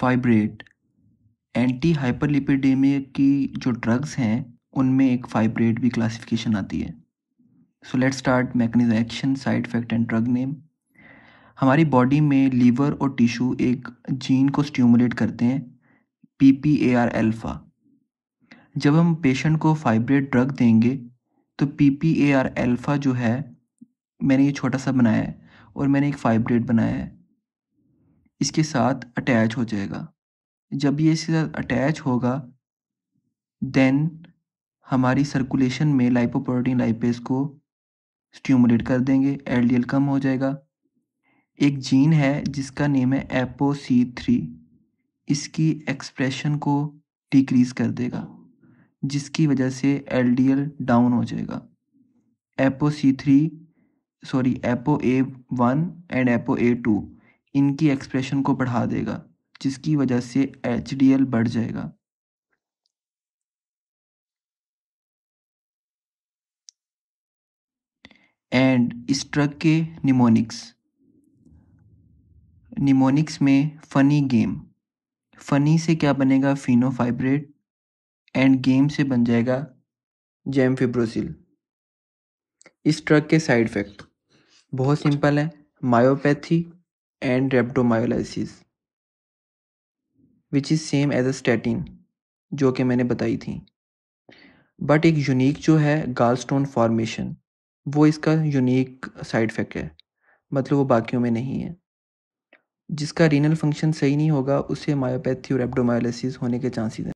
Fibrate anti hyperlipidemia की जो drugs हैं उनमें एक फाइब्रेट भी क्लासिफिकेशन आती है so let start mechanism action side effect and drug name हमारी बॉडी में लीवर और टिश्यू एक जीन को स्ट्यूमुलेट करते हैं P P A R alpha जब हम पेशेंट को फाइब्रेट ड्रग देंगे तो P P A R alpha जो है मैंने ये छोटा सा बनाया है और मैंने एक फाइब्रेट बनाया है इसके साथ अटैच हो जाएगा जब ये इसके साथ अटैच होगा देन हमारी सर्कुलेशन में लाइपोप्रोटीन लाइपेस को स्ट्यूमुलेट कर देंगे एलडीएल कम हो जाएगा एक जीन है जिसका नेम है एपो सी थ्री इसकी एक्सप्रेशन को डिक्रीज़ कर देगा जिसकी वजह से एल डाउन हो जाएगा apo C three sorry apo A one and apo A two इनकी एक्सप्रेशन को बढ़ा देगा जिसकी वजह से एच बढ़ जाएगा एंड इस ट्रक के निमोनिक्स निमोनिक्स में फ़नी गेम फ़नी से क्या बनेगा फिनोफाइब्रेट एंड गेम से बन जाएगा फिब्रोसिल इस ट्रक के साइड इफ़ेक्ट बहुत सिंपल अच्छा। है myopathy and rhabdomyolysis which is same as a statin जो कि मैंने बताई थी बट एक यूनिक जो है गाल स्टोन फॉर्मेशन वो इसका यूनिक साइड इफ़ेक्ट है मतलब वो बाकियों में नहीं है जिसका रीनल फंक्शन सही नहीं होगा उसे मायोपैथी और एब्डोमायोलिसिस होने के चांसेस हैं